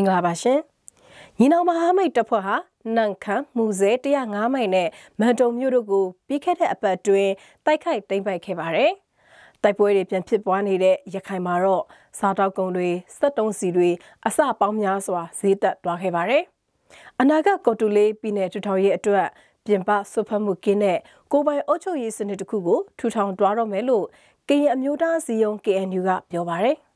င်္ဂလာပါရှင်။ညီနောင်မဟာမိတ်တပ်ဖွဲ့ဟာနန်ခမ်းမူဇဲ105မိုင်နဲ့မန်တုံမြို့တို့ကိုပြီးခဲ့တဲ့အပတ်တွင်တိုက်ခိုက်သိမ်းပိုက်ခဲ့ပါတယ်။တိုက်ပွဲတွေပြန်ဖြစ်ပွားနေတဲ့ရခိုင်မှာတော့စားတောက်ကုန်တွေစက်တုံးစီတွေအစပေါင်းများစွာဈေးသက်သွားခဲ့ပါတယ်။အနာဂတ်ကော်တူလေးပြည်နယ်ထူထောင်ရေးအတွက်ပြင်ပဆွဖတ်မှုကင်းတဲ့ကိုပိုင်အုပ်ချုပ်ရေးစနစ်တစ်ခုကိုထူထောင်သွားတော့မယ်လို့ကရင်အမျိုးသားစည်းရုံး KNU ကပြောပါတယ်။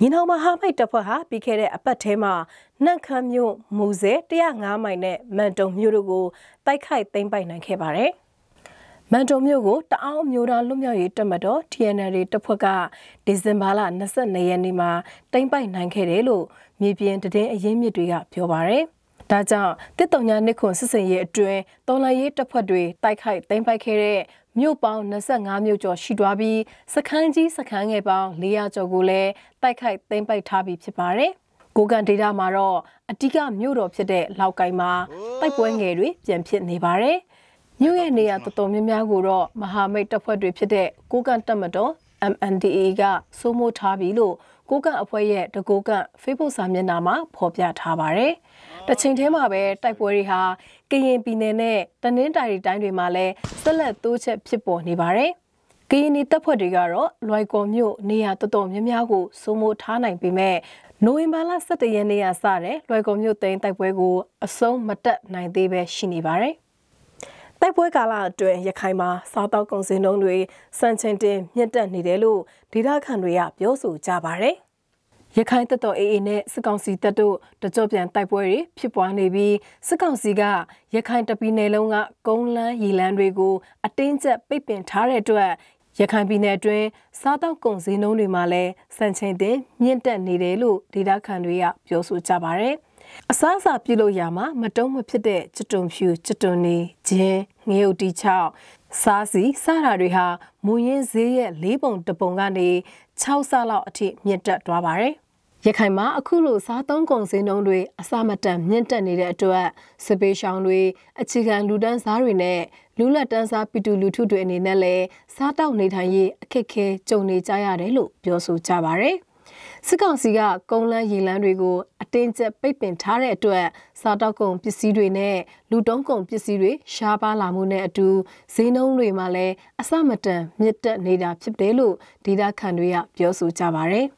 ညီနောင်မဟာမိတ်တပ်ဖွဲ့ဟာပြီးခဲ့တဲ့အပတ်ထဲမှာနှန့်ခမ်းမြို့မူဆယ်105မိုင်နဲ့မန်တုံမြို့တို့ကိုတိုက်ခိုက်သိမ်းပိုက်နိုင်ခဲ့ပါတယ်။မန်တုံမြို့ကိုတအောင်းမျိုးသားလွတ်မြောက်ရေးတပ်မတော် TNL တပ်ဖွဲ့ကဒီဇင်ဘာလ22ရက်နေ့မှာသိမ်းပိုက်နိုင်ခဲ့တယ်လို့မြေပြင်တည်င်းအရင်းမြစ်တွေကပြောပါတယ်။ဒါကြောင့်တစ်တုံညာနှစ်ခွန်စစ်စင်ရဲ့အတွင်းတော်လရေးတပ်ဖွဲ့တွေတိုက်ခိုက်သိမ်းပိုက်ခဲ့တဲ့မြို့ပေါင်း25မြို့ကျော်ရှိသွားပြီးစခန်းကြီးစခန်းငယ်ပေါင်း400ကျော်ကိုလည်းတိုက်ခိုက်သိမ်းပိုက်ထားပြီးဖြစ်ပါတယ်။ကိုကန်ဒေတာမှာတော့အတိကမြို့တော်ဖြစ်တဲ့လောက်ကိုင်းမှာတိုက်ပွဲငယ်တွေပြန်ဖြစ်နေပါတယ်။မြို့ရဲ့နေရာတော်တော်များများကိုတော့မဟာမိတ်တပ်ဖွဲ့တွေဖြစ်တဲ့ကိုကန်တပ်မတော် MNDAA ကစိုးမိုးထားပြီလို့ကိုကန့်အဖွဲ့ရဲ့တကိုကန့် Facebook စာမျက်နှာမှာဖော်ပြထားပါတယ်။တချိန်တည်းမှာပဲတိုက်ပွဲတွေဟာကရင်ပြည်နယ်နဲ့တနင်္သာရီတိုင်းတွေမှာလည်းဆက်လက်တိုးချက်ဖြစ်ပေါ်နေပါတယ်။ကရင်ပြည်တပ်ဖွဲ့တွေကတော့လွိုင်ကော်မြို့နေရာတော်တော်များများကိုစိုးမိုးထားနိုင်ပေမဲ့နိုဝင်ဘာလ17ရက်နေ့ကစတဲ့လွိုင်ကော်မြို့သိမ်းတိုက်ပွဲကိုအဆုံးမတက်နိုင်သေးပဲရှိနေပါတယ်။တိုက်ပွဲကာလအတွင်းရခိုင်မှာစားတောက်ကုန်စည်နှုန်းတွေစံချိန်တင်မြင့်တက်နေတယ်လို့ဒေသခံတွေကပြောဆိုကြပါတယ်။ရခိုင်တပ်တော် AA နဲ့စစ်ကောင်စီတပ်တို့တကြော့ပြန်တိုက်ပွဲတွေဖြစ်ပွားနေပြီးစစ်ကောင်စီက ရခိုင်တပီနယ်လုံးကကုန်းလန်းရေလန်းတွေကိုအတင်းကျပ်ပိတ်ပင်ထားတဲ့အတွက်ရခိုင်ပြည်နယ်အတွင်းစားတောက်ကုန်ဈေးနှုန်းတွေမှာလည်းစံချိန်တင်မြင့်တက်နေတယ်လို့ဒေတာခန်တွေကပြောဆိုကြပါတယ်။အစားအစာပြုလုပ်ရမှာမတုံးမဖြစ်တဲ့ကျွတ်တွန်ဖြူကျွတ်တွန်နေခြင်းငရုတ်တီချောက်စားစီစားတာတွေဟာမွန်ရင်းဈေးရဲ့၄ပုံတစ်ပုံကနေ6ဆလောက်အထိမြင့်တက်သွားပါတယ်။ရခိုင်မှာအခုလိုစားသုံးကုန်စည်နှုန်းတွေအစမတန်မြင့်တက်နေတဲ့အတွက်စပေးရှောင်းတွေအခြေခံလူတန်းစားတွေနဲ့လူလက်တန်းစားပီတူလူထုတွေအနေနဲ့လည်းစားတောက်နေထိုင်ရေးအခက်အခဲကြုံနေကြရတယ်လို့ပြောဆိုကြပါတယ်။စစ်ကောင်စီကကုန်းလန်းရေလန်းတွေကိုအတင်းကျပ်ပိတ်ပင်ထားတဲ့အတွက်စားတောက်ကုန်ပစ္စည်းတွေနဲ့လူတုံးကုန်ပစ္စည်းတွေရှားပါလာမှုနဲ့အတူဈေးနှုန်းတွေမှာလည်းအဆမတန်မြင့်တက်နေတာဖြစ်တယ်လို့ဒေတာခန်တွေကပြောဆိုကြပါတယ်။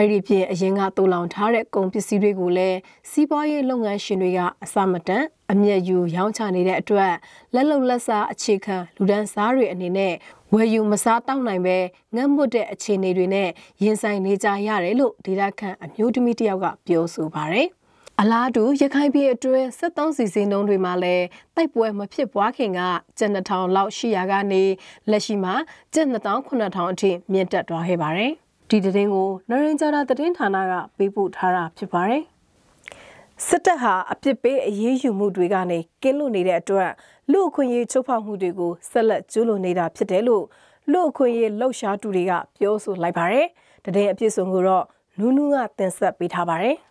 အဲ့ဒီဖြင့်အရင်ကတူလောင်ထားတဲ့ကုန်ပစ္စည်းတွေကိုလည်းစီးပွားရေးလုပ်ငန်းရှင်တွေကအစမတန်အမျက်ယူရောင်းချနေတဲ့အတွက်လက်လုံလက်စားအခြေခံလူဒန်းစားတွေအနေနဲ့ဝယ်ယူမစားတောက်နိုင်ပဲငတ်မွတ်တဲ့အခြေအနေတွေနဲ့ရင်ဆိုင်နေကြရတယ်လို့ဒေတာခန့်အမျိုးသမီးတယောက်ကပြောဆိုပါတယ်အလားတူရခိုင်ပြည်အတွင်းစစ်တောင်းစီစဉ်နှုန်းတွေမှာလည်းတိုက်ပွဲမဖြစ်ပွားခင်က7000လောက်ရှိရာကနေလက်ရှိမှာ19000အထိမြင့်တက်သွားခဲ့ပါတယ်။ဒီသတင်းကိုနရင်ဂျာတာသတင်းဌာနကပေးပို့ထားတာဖြစ်ပါတယ်။စစ်တပ်ဟာအပြစ်ပေးအရေးယူမှုတွေကနေကင်းလွတ်နေတဲ့အတွက်လူအခွင့်အရေးချိုးဖောက်မှုတွေကိုဆက်လက်ကျူးလွန်နေတာဖြစ်တယ်လို့လူအခွင့်အရေးလှုပ်ရှားသူတွေကပြောဆိုလိုက်ပါတယ်။သတင်းအပြည့်စုံကိုတော့နူးနူးကတင်ဆက်ပေးထားပါတယ်။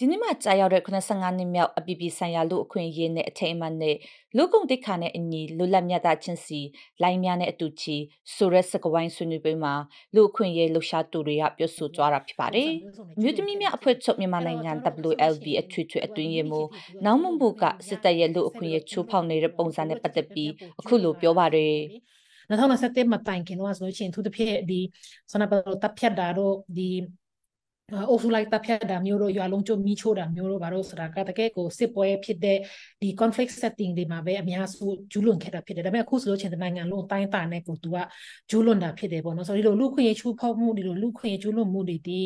ဒီနေ့မှကြာရောက်တဲ့85နှစ်မြောက်အပြည်ပြည်ဆိုင်ရာလူအခွင့်အရေးနဲ့အထိမ်းအမှတ်နဲ့လူကုန်တိခါနဲ့အညီလူလက်မြတ်တာချင်းစီလိုင်းများနဲ့အတူချီဆိုရက်စကဝိုင်းဆွေးနွေးပွဲမှာလူအခွင့်အရေးလှူရှာသူတွေကပြောဆိုကြတာဖြစ်ပါတယ်။မြို့သမီးများအဖွဲ့ချုပ်မြန်မာနိုင်ငံ WLB အထွေထွေအတွင်းရေးမှူးနောင်မွန်ဘူကစစ်တပ်ရဲ့လူအခွင့်အရေးချိုးဖောက်နေတဲ့ပုံစံနဲ့ပတ်သက်ပြီးအခုလိုပြောပါတယ်။2021မှာတိုင်ခင်တော့ဆိုလို့ရှိရင်သူတစ်ဖြစ်ဒီဆန္ဒပြလို့တပ်ဖြတ်တာတော့ဒီအုပ်စုလိုက်တပ်ဖြတ်တာမျိုးတို့ရွာလုံးကျုံမိချိုးတာမျိုးတို့ဘာလို့ဆိုတာကတကယ်ကိုစစ်ပွဲဖြစ်တဲ့ဒီ conflict setting တွေမှာပဲအများစုကျူးလွန်ခဲ့တာဖြစ်တယ်ဒါပေမဲ့အခုဆိုလို့ချင်းနိုင်ငံလုံးအတိုင်းအတာနဲ့ကိုသူကကျူးလွန်တာဖြစ်တယ်ပေါ့နော်ဆိုတော့ဒီလိုလူခွင့်ရချိုးဖောက်မှုဒီလိုလူခွင့်ရကျူးလွန်မှုတွေဒီ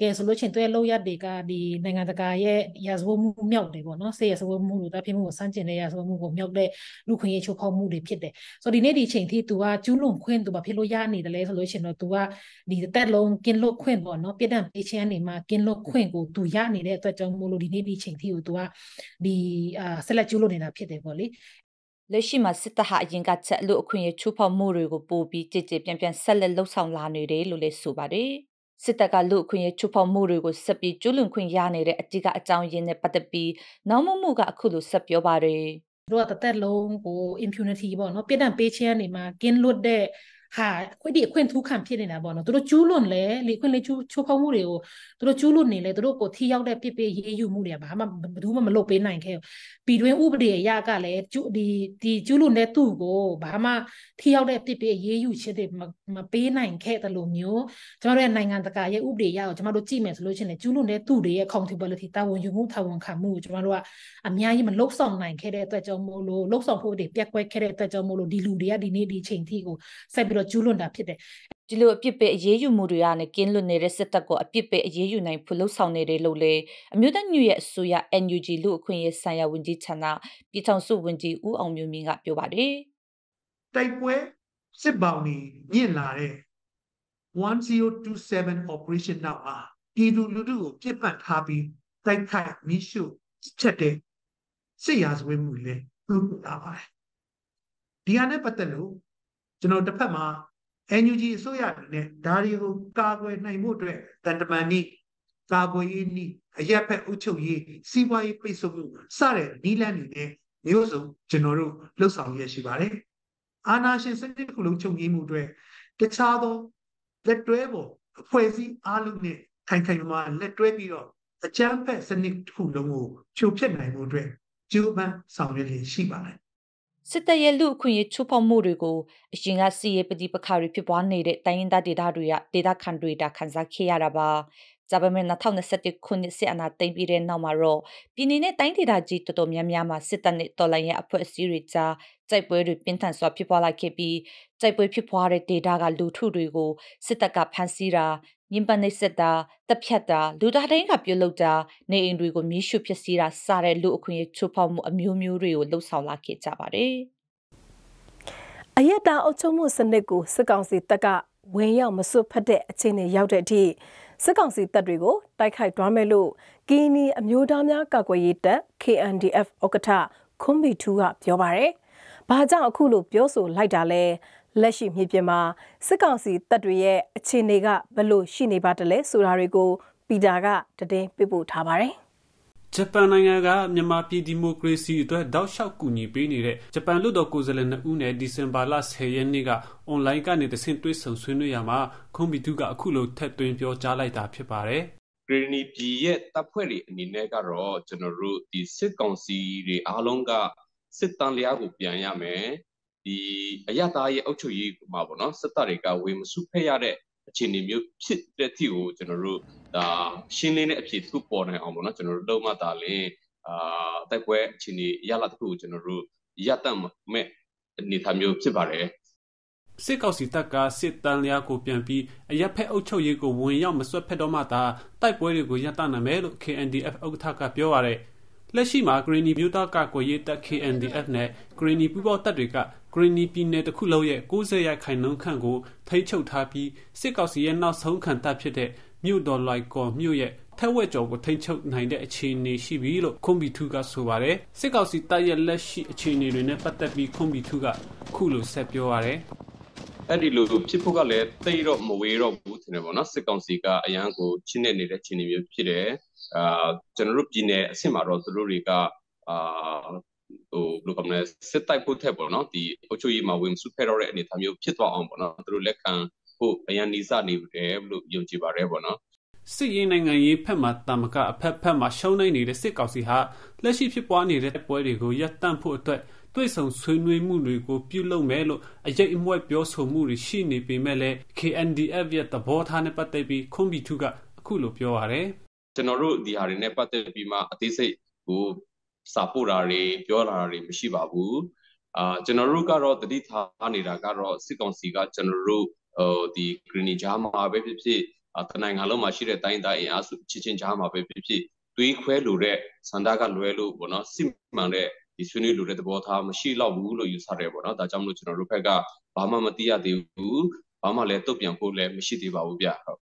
ကဲဆိုလို့ချင်းသူရဲ့လောက်ရတွေကဒီနိုင်ငံတကာရဲ့ရာဇဝတ်မှုမြောက်တယ်ပေါ့နော်ဆေးရာဇဝတ်မှုတို့တပ်ဖြတ်မှုကိုစမ်းကျင်တဲ့ရာဇဝတ်မှုကိုမြောက်တဲ့လူခွင့်ရချိုးဖောက်မှုတွေဖြစ်တယ်ဆိုတော့ဒီနေ့ဒီအချိန်ထိသူကကျူးလွန်ခွင့်သူဘာဖြစ်လို့ရနေတယ်လဲဆိုလို့ချင်းတော့သူကဒီတက်လုံးกินလို့ခွင့်ပေါ့နော်ပြစ်ဒဏ်ပေးချင်န်တွေမှာကင်းလွတ်ခွင့်ကိုသူရနေတဲ့အတွက်ကြောင့်မို့လို့ဒီနေ့ဒီချိန်ထိကိုသူကဒီအာဆက်လက်ကျိုးလုပ်နေတာဖြစ်တယ်ပေါ့လေလက်ရှိမှာစစ်တပ်ဟာအရင်ကချက်လို့အခွင့်အရေးချိုးဖောက်မှုတွေကိုပိုပြီးကြည်ကြည်ပြန်ပြန်ဆက်လက်လှုပ်ဆောင်လာနေတယ်လို့လည်းဆိုပါတယ်စစ်တပ်ကလူအခွင့်အရေးချိုးဖောက်မှုတွေကိုဆက်ပြီးကျူးလွန်ခွင့်ရနေတဲ့အတိကအကြောင်းရင်းနဲ့ပတ်သက်ပြီးနောက်မှုမှုကအခုလိုဆက်ပြောပါတယ်တို့ကတသက်လုံးကို impunity ပေါ့နော်ပြစ်ဒဏ်ပေးခြင်းနေမှာကင်းလွတ်တဲ့ဟာအခွင့်ဒီအခွင့်ထူးခံဖြစ်နေတာပေါ့နော်သူတို့ကျူးလွန်လဲလေအခွင့်လေးချိုးဖောက်မှုတွေကိုသူတို့ကျူးလွန်နေလဲသူတို့ကိုထိရောက်တဲ့ပြစ်ပေးရေးယူမှုတွေကဘာမှဘယ်သူမှမလုပ်ပေးနိုင်ခဲ့ပြည်တွင်းဥပဒေအရကလည်းကျူဒီဒီကျူးလွန်တဲ့သူ့ကိုဘာမှထိရောက်တဲ့ပြစ်ပေးရေးယူချက်တွေမပေးနိုင်ခဲ့တယ်လို့မျိုးကျွန်တော်တို့ရဲ့နိုင်ငံတကာရဲ့ဥပဒေအရကိုကျွန်တော်တို့ကြည့်မယ်ဆိုလို့ရှိရင်ကျူးလွန်တဲ့သူတွေရဲ့ accountability တာဝန်ယူမှုတာဝန်ခံမှုကိုကျွန်တော်တို့ကအများကြီးမလုပ်ဆောင်နိုင်ခဲ့တဲ့အတွက်ကြောင့်မို့လို့လုပ်ဆောင်ဖို့တွေပြက်ကွက်ခဲ့တဲ့အတွက်ကြောင့်မို့လို့ဒီလူတွေကဒီနေ့ဒီချိန်ထိကိုဆက်ပြီးတော့ကျူးလွန်တာဖြစ်တယ်ဒီလိုအပြစ်ပေးအရေးယူမှုတွေကလည်းကင်းလွတ်နေတဲ့စစ်တပ်ကိုအပြစ်ပေးအရေးယူနိုင်ဖို့လှုံ့ဆော်နေတယ်လို့လေအမျိုးသားညွရဲ့အစိုးရ NUG လူအခွင့်အရေးဆိုင်ရာဝန်ကြီးဌာနပြည်ထောင်စုဝန်ကြီးဦးအောင်မျိုးမြင့်ကပြောပါတယ်တိုက်ပွဲစစ်ပေါင်နေမြင့်လာတဲ့1027 operation နောက်မှာပြည်သူလူထုကိုပြစ်ပတ်ထားပြီးတိုက်ခိုက်မိရှုချက်တဲ့စစ်ရာဇဝတ်မှုတွေလည်းပြုလုပ်လာပါတယ်ဒီဟာနဲ့ပတ်သက်လို့ကျွန်တော်တစ်ဖက်မှာ NUG အစိုးရအနေနဲ့ဒါတွေကိုကာကွယ်နိုင်မှုအတွက်တန်တမန်နည်းကာကွယ်ရေးနည်းအရက်ဖက်အုပ်ချုပ်ရေးစီးပွားရေးပိတ်ဆို့မှုစတဲ့နည်းလမ်းတွေနဲ့မျိုးစုံကျွန်တော်တို့လှုပ်ဆောင်ရရှိပါတယ်။အာဏာရှင်စနစ်ကုလုံးချုပ်ငြိမ်းမှုအတွက်တခြားသောလက်တွဲပေါ်အဖွဲ့အစည်းအားလုံးနဲ့ထိုင်ထိုင်မှလက်တွဲပြီးတော့အကြမ်းဖက်စနစ်တစ်ခုလုံးကိုဖြိုဖျက်နိုင်မှုအတွက်ကြိုးပမ်းဆောင်ရွက်ရရှိပါတယ်။စစ်တပ်ရဲ့လူအခွင့်အရေးချိုးဖောက်မှုတွေကိုအရင်ကစီရေးပတိပခါတွေဖြစ်ပွားနေတဲ့တိုင်းရင်းသားဒေသတွေကဒေသခံတွေတာခံစားခဲ့ရတာပါ။ဂျပန်2021ခုနှစ်စစ်အာဏာသိမ်းပြီးတဲ့နောက်မှာတော့ပြည်내နဲ့တိုင်းဒေသကြီးတော်တော်များများမှာစစ်တပ်နဲ့တော်လှန်ရေးအဖွဲ့အစည်းတွေကြားစိုက်ပွဲတွေပြင်းထန်စွာဖြစ်ပွားလာခဲ့ပြီးစိုက်ပွဲဖြစ်ပွားတဲ့ဒေသကလူထုတွေကိုစစ်တပ်ကဖမ်းဆီးတာညင်ပန်းနှိပ်စက်တာတပ်ဖြတ်တာလူသားတိုင်းကပြုတ်လုတာနေအိမ်တွေကိုမြေရှုဖြစ်စီတာစတဲ့လူအခွင့်အရေးချိုးဖောက်မှုအမျိုးမျိုးတွေကိုလှုပ်ဆောင်လာခဲ့ကြပါတယ်။အယက်တာအုပ်ချုပ်မှုစနစ်ကိုစစ်ကောင်စီတပ်ကဝင်ရောက်မစွတ်ဖက်တဲ့အခြေအနေရောက်တဲ့အထိစစ်ကောင်စီတပ်တွေကို တိုက်ခိုက်သွားမယ်လို့ကီနီအမျိုးသားများကာကွယ်ရေးတပ် KNDF ဥက္ကဋ္ဌခွန်ဘီထူးကပြောပါတယ်။ဘာကြောင့်အခုလိုပြောဆိုလိုက်တာလဲ။လက်ရှိမြေပြင်မှာစစ်ကောင်စီတပ်တွေရဲ့အခြေအနေကဘလို့ရှိနေပါတလဲဆိုတာတွေကို ပီတာကတည်င်းပြပို့ထားပါတယ်။ဂျပန်နိုင်ငံကမြန်မာပြည်ဒီမိုကရေစီအတွက်တောက်လျှောက်ကူညီပေးနေတဲ့ဂျပန်လူတော်ကိုယ်စားလှယ်2ဦးနဲ့ဒီဇင်ဘာလ10ရက်နေ့ကအွန်လိုင်းကနေတဆင့်တွေ့ဆုံဆွေးနွေးရမှာခွန်ဘီတုကအခုလိုထက်သွင်းပြောကြားလိုက်တာဖြစ်ပါတယ်ဂရနီပြည်ရဲ့တပ်ဖွဲ့တွေအနေနဲ့ကတော့ကျွန်တော်တို့ဒီစစ်ကောင်စီတွေအားလုံးကစစ်တမ်းလျားကိုပြန်ရမယ်ဒီအရတားရဲ့အုပ်ချုပ်ရေးမှာပေါ့နော်စစ်တပ်တွေကဝေမစုဖက်ရတဲ့အခြေအနေမျိုးဖြစ်တဲ့အထိကိုကျွန်တော်တို့ဒါရှင်းလင်းတဲ့အဖြစ်တစ်ခုပေါ်နိုင်အောင်ပေါ့နော်ကျွန်တော်တို့လုံးမတားလင်းအာတိုက်ပွဲအခြေအနေရလာတစ်ခုကိုကျွန်တော်တို့ရတတ်မဲ့အနေအထားမျိုးဖြစ်ပါတယ်စစ်ကောက်စီတပ်ကစစ်တန်းလျားကိုပြန်ပြီးအရက်ဖက်အုပ်ချုပ်ရေးကိုဝင်ရောက်မဆွတ်ဖက်တော့မှသာတိုက်ပွဲတွေကိုရပ်တန့်နိုင်မယ်လို့ KNDF ဥက္ကဋ္ဌကပြောရတယ်။လက်ရှိမှာ Greeny မြို့သားကကိုရေးတပ် KNDF နဲ့ Greeny ပူးပေါင်းတပ်တွေကရီနီပြည်နယ်တစ်ခုလုံးရဲ့90ရာခိုင်နှုန်းခန့်ကိုထိန်းချုပ်ထားပြီးစစ်ကောင်စီရဲ့နောက်ဆုံးခံတပ်ဖြစ်တဲ့မြို့တော်လိုက်ကော်မြို့ရဲ့ထက်ဝက်ကျော်ကိုထိန်းချုပ်နိုင်တဲ့အခြေအနေရှိပြီလို့ခွန်ဘီထူကဆိုပါတယ်စစ်ကောင်စီတပ်ရဲ့လက်ရှိအခြေအနေတွေနဲ့ပတ်သက်ပြီးခွန်ဘီထူကခုလိုဆက်ပြောပါတယ်အဲ့ဒီလိုဖြစ်ဖို့ကလည်းတိတ်တော့မဝေးတော့ဘူးထင်တယ်ပေါ့နော်စစ်ကောင်စီကအရန်ကိုချစ်နေနေတဲ့အခြေအနေမျိုးဖြစ်တယ်အာကျွန်တော်တို့ပြည်နယ်အဆင့်မှာတော့သူတို့တွေကအာဟိုဘယ်လိုကမလဲစစ်တိုက်ဖို့ထက်ပေါ့နော်ဒီအုပ်ချုပ်ရေးမှာဝင်စုဖဲတော့တဲ့အနေအထားမျိုးဖြစ်သွားအောင်ပေါ့နော်သူတို့လက်ခံဖို့အရန်နေစနေတယ်လို့ယုံကြည်ပါတယ်ပေါ့နော်စစ်ရေးနိုင်ငံရေးဖက်မှတာမကအဖက်ဖက်မှရှုံးနိုင်နေတဲ့စစ်ကောင်စီဟာလက်ရှိဖြစ်ပွားနေတဲ့ပွဲတွေကိုရပ်တန့်ဖို့အတွက်တွေ့ဆုံဆွေးနွေးမှုတွေကိုပြုလုပ်မယ်လို့အရေးအမွဲပြောဆိုမှုတွေရှိနေပေမဲ့လည်း KNDF ရဲ့သဘောထားနဲ့ပတ်သက်ပြီးခွန်ဘီထုကအခုလိုပြောပါရတယ်ကျွန်တော်တို့ဒီဟာတွေနဲ့ပတ်သက်ပြီးမှအသေးစိတ်ဟိုစာပို့တာတွေပြောတာတွေမရှိပါဘူးအာကျွန်တော်တို့ကတော့တတိထားနေတာကတော့စစ်ကောင်စီကကျွန်တော်တို့ဟိုဒီဂရနီဂျာမှာပဲဖြစ်ဖြစ်တနိုင်ငံလုံးမှာရှိတဲ့တိုင်းသားအင်အားစုချင်းချင်းကြားမှာပဲဖြစ်ဖြစ်တွေးခွဲလိုတဲ့စန္ဒကလွဲလို့ပေါ့နော်စစ်မှန်တဲ့ဒီဆွေးနွေးလိုတဲ့သဘောထားမရှိတော့ဘူးလို့ယူဆတယ်ပေါ့နော်ဒါကြောင့်မလို့ကျွန်တော်တို့ဘက်ကဘာမှမသိရသေးဘူးဘာမှလည်းတုတ်ပြန်ဖို့လည်းမရှိသေးပါဘူးဗျဟုတ်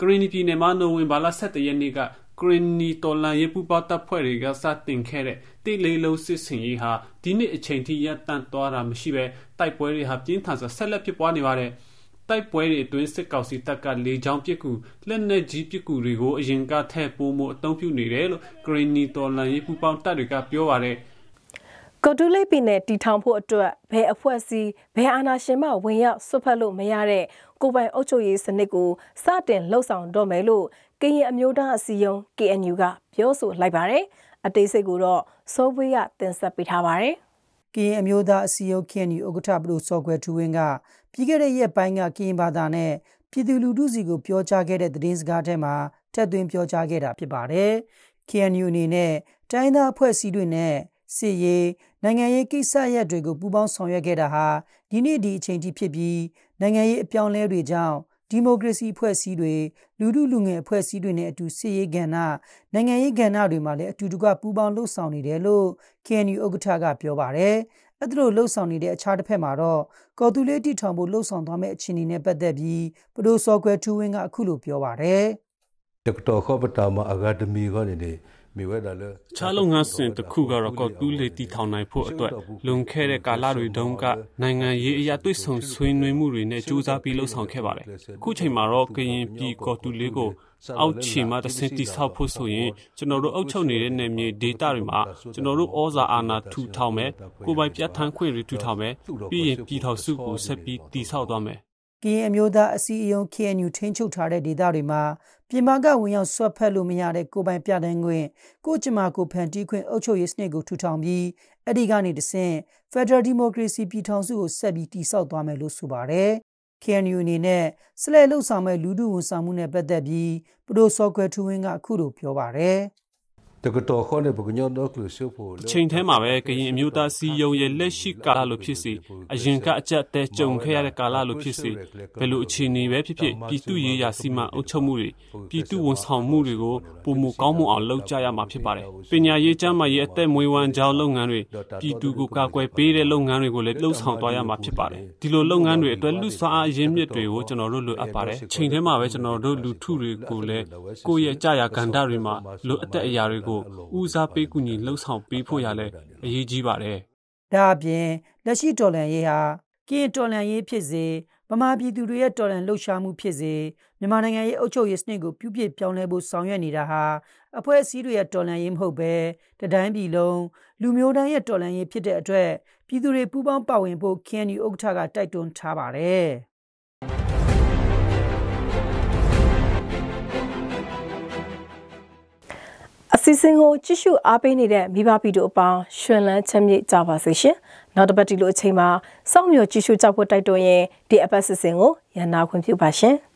ကရင်နီပြည်နယ်မှာနိုဝင်ဘာလ17ရက်နေ့ကကရင်နီတော်လှန်ရေးပူးပေါင်းတပ်ဖွဲ့တွေကစတင်ခဲ့တဲ့တစ်လေးလုံးစစ်ဆင်ရေးဟာဒီနှစ်အချိန်ထိရပ်တန့်သွားတာမရှိဘဲတိုက်ပွဲတွေဟာပြင်းထန်စွာဆက်လက်ဖြစ်ပွားနေပါတယ်။တိုက်ပွဲတွေအတွင်းစစ်ကောင်စီတပ်ကလေကြောင်းပစ်ကူ၊လက်နက်ကြီးပစ်ကူတွေကိုအရင်ကထက်ပိုမိုအသုံးပြုနေတယ်လို့ကရင်နီတော်လှန်ရေးပူးပေါင်းတပ်တွေကပြောပါတယ်။ကော်ဒူးလိပ်ပင်လယ်တည်ထောင်ဖို့အတွက်ဘယ်အဖွဲ့အစည်း၊ဘယ်အာဏာရှင်မှဝင်ရောက်စွက်ဖက်လို့မရတဲ့ကိုယ်ပိုင်အုပ်ချုပ်ရေးစနစ်ကိုစတင်လုပ်ဆောင်တော့မယ်လို့ကရင်အမျိုးသားအစည်းအရုံး KNU ကပြောဆိုလိုက်ပါတယ်။အသေးစိတ်ကိုတော့စောဘွေးကတင်ဆက်ပေးထားပါတယ်။ကရင်အမျိုးသားအစည်းအရုံး KNU ဥက္ကဋ္ဌပဒုစောကွယ်ထူဝင်းကပြီးခဲ့တဲ့ရက်ပိုင်းကကရင်ဘာသာနဲ့ပြည်သူလူထုစီကိုပြောကြားခဲ့တဲ့သတင်းစကားထဲမှာထက်သွင်းပြောကြားခဲ့တာဖြစ်ပါတယ်။ KNU အနေနဲ့တိုင်းသားအဖွဲ့အစည်းတွေနဲ့စစ်ရေးနိုင်ငံရေးကိစ္စရပ်တွေကိုပူးပေါင်းဆောင်ရွက်ခဲ့တာဟာဒီနေ့ဒီအချိန်ထိဖြစ်ပြီးနိုင်ငံရေးအပြောင်းလဲတွေကြောင့်ဒီမိုကရေစီအဖွဲ့အစည်းတွေလူမှုလူငယ်အဖွဲ့အစည်းတွေနဲ့အတူစစ်ရေးကဏ္ဍနိုင်ငံရေးကဏ္ဍတွေမှာလည်းအတူတကွပူးပေါင်းလှုပ်ဆောင်နေတယ်လို့ KNU ဥက္ကဋ္ဌကပြောပါတယ်။အဲ့ဒါလို့လှုပ်ဆောင်နေတဲ့အခြားတစ်ဖက်မှာတော့ကော်တူလေးတီထောင်ဖို့လှုပ်ဆောင်သွားမယ့်အခြေအနေနဲ့ပတ်သက်ပြီးပရိုဆော့ဖ်ဝဲထူးဝင်းကအခုလိုပြောပါတယ်။ဒေါက်တာခေါပတာမအကာဒမီကနေခြားလုပ်ငန်းစဉ်တစ်ခုကတော့ကော့တူးလေတီထောင်နိုင်ဖို့အတွက်လွန်ခဲ့တဲ့ကာလတွေတုန်းကနိုင်ငံရေးအရာတွေ့ဆုံဆွေးနွေးမှုတွေနဲ့စူးစမ်းပြီးလှုပ်ဆောင်ခဲ့ပါတယ်။အခုချိန်မှာတော့ကရင်ပြည်ကော့တူးလေးကိုအောက်ခြေမှာတစင်တိဆောက်ဖို့ဆိုရင်ကျွန်တော်တို့အုပ်ချုပ်နေတဲ့နယ်မြေ data တွေမှာကျွန်တော်တို့ဩဇာအာဏာထူထောင်မယ်ကိုပိုင်ပြဋ္ဌာန်းခွင့်တွေထူထောင်မယ်ပြီးရင်ပြည်ထောင်စုကိုဆက်ပြီးတိဆောက်သွားမယ်။ကရင်အမျိုးသားအစည်းအရုံး KNU ထိန်းချုပ်ထားတဲ့ဒေသတွေမှာပြည်မကဝင်ရောက်ဆွတ်ဖက်လို့မရတဲ့ကိုပိုင်ပြတန်းခွင့်ကိုကျမကိုဖန်တီးခွင့်အုပ်ချုပ်ရေးစနစ်ကိုထူထောင်ပြီးအဲ့ဒီကနေတဆင့် Federal Democracy ပြည်ထောင်စုကိုဆက်ပြီးတည်ဆောက်သွားမယ်လို့ဆိုပါတယ် KNU အနေနဲ့ဆက်လက်လှုပ်ဆောင်မဲ့လူမှုဝန်ဆောင်မှုနဲ့ပတ်သက်ပြီးပရိုဆော့ကွယ်ထူဝင်းကအခုလိုပြောပါတယ်။တကတော်ခေါ်နေပကညောတော့ကလူရှိဖို့အချိန်ထဲမှာပဲကရင်အမျိုးသားစီယုံရဲ့လက်ရှိကာလလိုဖြစ်စီအရင်ကအကြက်တဲကြုံခဲ့ရတဲ့ကာလလိုဖြစ်စီဘယ်လိုအခြေအနေပဲဖြစ်ဖြစ်ပြည်သူရေးရာစီမံအုပ်ချုပ်မှုတွေပြည်သူဝန်ဆောင်မှုတွေကိုပုံမကောင်းမွန်အောင်လုပ်ကြရမှာဖြစ်ပါတယ်ပညာရေးကျန်းမာရေးအသက်မွေးဝမ်းကြောင်းလုပ်ငန်းတွေပြည်သူကိုကာကွယ်ပေးတဲ့လုပ်ငန်းတွေကိုလည်းလှုပ်ဆောင်သွားရမှာဖြစ်ပါတယ်ဒီလိုလုပ်ငန်းတွေအတွက်လူစားအရင်းမြစ်တွေကိုကျွန်တော်တို့လိုအပ်ပါတယ်အချိန်ထဲမှာပဲကျွန်တော်တို့လူထုတွေကိုလည်းကိုယ့်ရဲ့ကြာရကန္တာတွေမှာလိုအပ်တဲ့အရာတွေကိုဖို့ဦးစားပေးကူညီလှုပ်ဆောင်ပေးဖို့ရလဲအရေးကြီးပါတယ်။ဒါအပြင်လက်ရှိတော်လှန်ရေးဟာကင်းတော်လှန်ရေးဖြစ်စေဗမာပြည်သူတွေရဲ့တော်လှန်လှုပ်ရှားမှုဖြစ်စေမြန်မာနိုင်ငံရဲ့အုပ်ချုပ်ရေးစနစ်ကိုပြုပြည့်ပြောင်းလဲဖို့ဆောင်ရွက်နေတာဟာအဖွဲ့အစည်းတွေရဲ့တော်လှန်ရေးမဟုတ်ဘဲတတိုင်းပြည်လုံးလူမျိုးတိုင်းရဲ့တော်လှန်ရေးဖြစ်တဲ့အတွက်ပြည်သူတွေပူးပေါင်းပါဝင်ဖို့ KNU ဥက္ကဋ္ဌကတိုက်တွန်းထားပါတယ်။စီစဉ်ကိုကြည့်ရှုအားပေးနေတဲ့မိဘပြည်သူအပေါင်းရှင်လန်းချမ်းမြေ့ကြပါစေရှင်။နောက်တစ်ပတ်ဒီလိုအချိန်မှာစောင့်မျှော်ကြည့်ရှုကြဖို့တိုက်တွန်းရင်ဒီအပတ်စီစဉ်ကိုရန်နာခွင့်ပြုပါရှင်။